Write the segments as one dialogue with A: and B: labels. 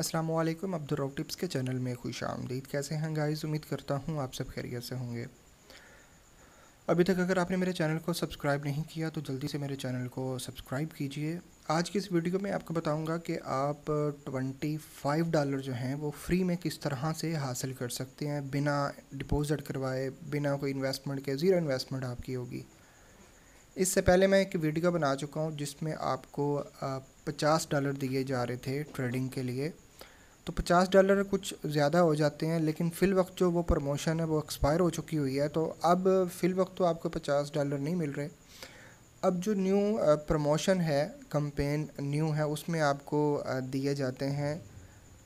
A: अस्सलाम वालेकुम अब्दुल रऊफ टिप्स के चैनल में खुश आमदीद कैसे हैं गाइस उम्मीद करता हूँ आप सब खैरियत से होंगे अभी तक अगर आपने मेरे चैनल को सब्सक्राइब नहीं किया तो जल्दी से मेरे चैनल को सब्सक्राइब कीजिए आज की इस वीडियो में आपको बताऊंगा कि आप 25 डॉलर जो हैं वो फ्री में किस तरह से हासिल कर सकते हैं बिना डिपॉजिट करवाए बिना कोई इन्वेस्टमेंट के ज़ीरो इन्वेस्टमेंट आपकी होगी इससे पहले मैं एक वीडियो बना चुका हूँ जिसमें आपको पचास डॉलर दिए जा रहे थे ट्रेडिंग के लिए तो पचास डॉलर कुछ ज़्यादा हो जाते हैं लेकिन फ़िल वक्त जो वो प्रमोशन है वो एक्सपायर हो चुकी हुई है तो अब फ़िल वक्त तो आपको पचास डॉलर नहीं मिल रहे अब जो न्यू प्रमोशन है कंपेन न्यू है उसमें आपको दिए जाते हैं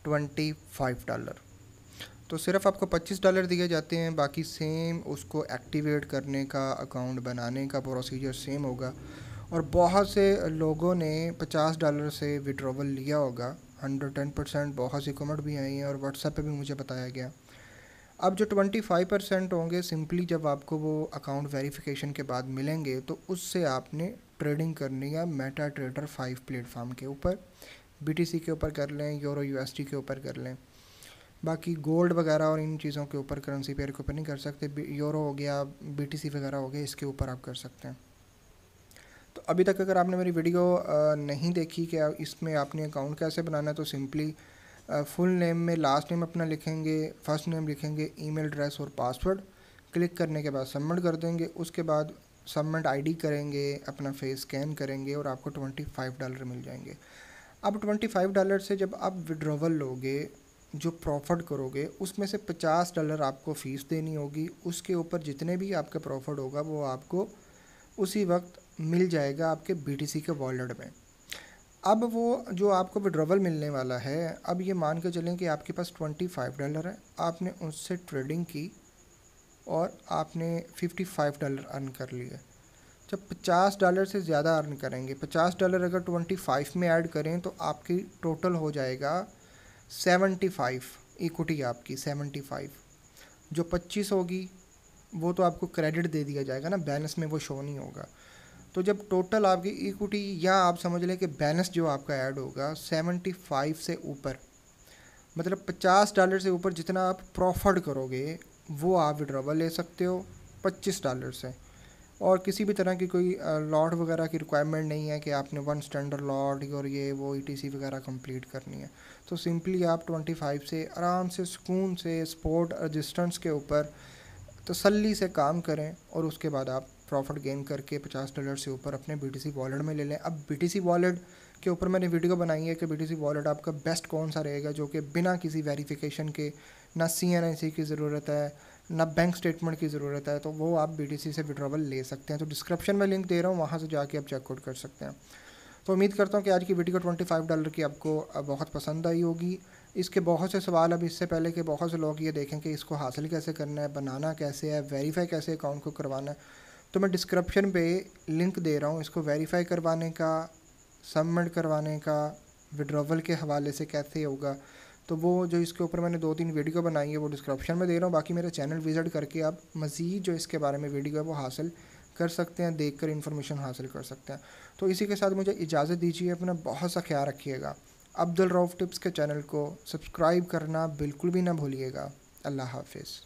A: ट्वेंटी फाइव डॉलर तो सिर्फ आपको पच्चीस डॉलर दिए जाते हैं बाकी सेम उसको एक्टिवेट करने का अकाउंट बनाने का प्रोसीजर सेम होगा और बहुत से लोगों ने पचास डॉलर से विड्रोवल लिया होगा हंड्रेड टेन परसेंट बहुत सी कमेंट भी आई हैं और व्हाट्सएप पे भी मुझे बताया गया अब जो ट्वेंटी फाइव परसेंट होंगे सिंपली जब आपको वो अकाउंट वेरिफिकेशन के बाद मिलेंगे तो उससे आपने ट्रेडिंग करनी है मेटा ट्रेडर फाइव प्लेटफार्म के ऊपर बी के ऊपर कर लें यूरो यू के ऊपर कर लें बाकी गोल्ड वगैरह और इन चीज़ों के ऊपर करेंसी पेयर के ऊपर नहीं कर सकते यूरो हो गया बी वगैरह हो गया इसके ऊपर आप कर सकते हैं तो अभी तक अगर आपने मेरी वीडियो नहीं देखी कि इसमें आपने अकाउंट कैसे बनाना है तो सिंपली फुल नेम में लास्ट नेम अपना लिखेंगे फर्स्ट नेम लिखेंगे ईमेल एड्रेस और पासवर्ड क्लिक करने के बाद सबमिट कर देंगे उसके बाद सबमिट आईडी करेंगे अपना फेस स्कैन करेंगे और आपको ट्वेंटी फाइव डॉलर मिल जाएंगे अब ट्वेंटी फाइव डॉलर से जब आप विड्रोवल लोगे जो प्रॉफिट करोगे उसमें से पचास डॉलर आपको फ़ीस देनी होगी उसके ऊपर जितने भी आपका प्रॉफिट होगा वो आपको उसी वक्त मिल जाएगा आपके बी के वॉलेट में अब वो जो आपको विड्रोवल मिलने वाला है अब ये मान के चलें कि आपके पास ट्वेंटी फाइव डॉलर है आपने उससे ट्रेडिंग की और आपने फिफ्टी फाइव डॉलर अर्न कर लिए जब पचास डॉलर से ज़्यादा अर्न करेंगे पचास डॉलर अगर ट्वेंटी फाइव में ऐड करें तो आपकी टोटल हो जाएगा सेवेंटी फाइव इक्विटी आपकी सेवेंटी फाइव जो पच्चीस होगी वो तो आपको क्रेडिट दे दिया जाएगा ना बैलेंस में वो शो नहीं होगा तो जब टोटल आपकी इक्विटी या आप समझ लें कि बैलेंस जो आपका ऐड होगा सेवेंटी फ़ाइव से ऊपर मतलब पचास डॉलर से ऊपर जितना आप प्रॉफिट करोगे वो आप विड्रॉवल ले सकते हो पच्चीस डॉलर से और किसी भी तरह की कोई लॉट वगैरह की रिक्वायरमेंट नहीं है कि आपने वन स्टैंडर्ड लॉट और ये वो ई e वगैरह कंप्लीट करनी है तो सिंपली आप ट्वेंटी फाइव से आराम से सुकून से स्पोर्ट रजिस्टेंस के ऊपर तसल्ली से काम करें और उसके बाद आप प्रॉफिट गेन करके पचास डॉलर से ऊपर अपने बी टी वॉलेट में ले लें अब बी टी वॉलेट के ऊपर मैंने वीडियो बनाई है कि बी टी वॉलेट आपका बेस्ट कौन सा रहेगा जो कि बिना किसी वेरिफिकेशन के ना सी एन आई सी की ज़रूरत है ना बैंक स्टेटमेंट की ज़रूरत है तो वो आप बी से विड्रॉवल ले सकते हैं तो डिस्क्रिप्शन में लिंक दे रहा हूँ वहाँ से जाके आप चेकआउट कर सकते हैं तो उम्मीद करता हूँ कि आज की वीडियो ट्वेंटी फाइव डॉलर की आपको बहुत पसंद आई होगी इसके बहुत से सवाल अब इससे पहले कि बहुत से लोग ये देखें कि इसको हासिल कैसे करना है बनाना कैसे है वेरीफाई कैसे अकाउंट को करवाना है तो मैं डिस्क्रिप्शन पे लिंक दे रहा हूँ इसको वेरीफाई करवाने का सबमिट करवाने का विड्रोवल के हवाले से कैसे होगा तो वो जो इसके ऊपर मैंने दो तीन वीडियो बनाई है वो डिस्क्रिप्शन में दे रहा हूँ बाकी मेरा चैनल विज़िट करके आप मज़ीद जो इसके बारे में वीडियो है वो हासिल कर सकते हैं देख कर इन्फॉर्मेशन हासिल कर सकते हैं तो इसी के साथ मुझे इजाज़त दीजिए अपना बहुत सा ख्याल रखिएगा अब्दुल रऊफ़ टिप्स के चैनल को सब्सक्राइब करना बिल्कुल भी ना भूलिएगा अल्लाह हाफिज़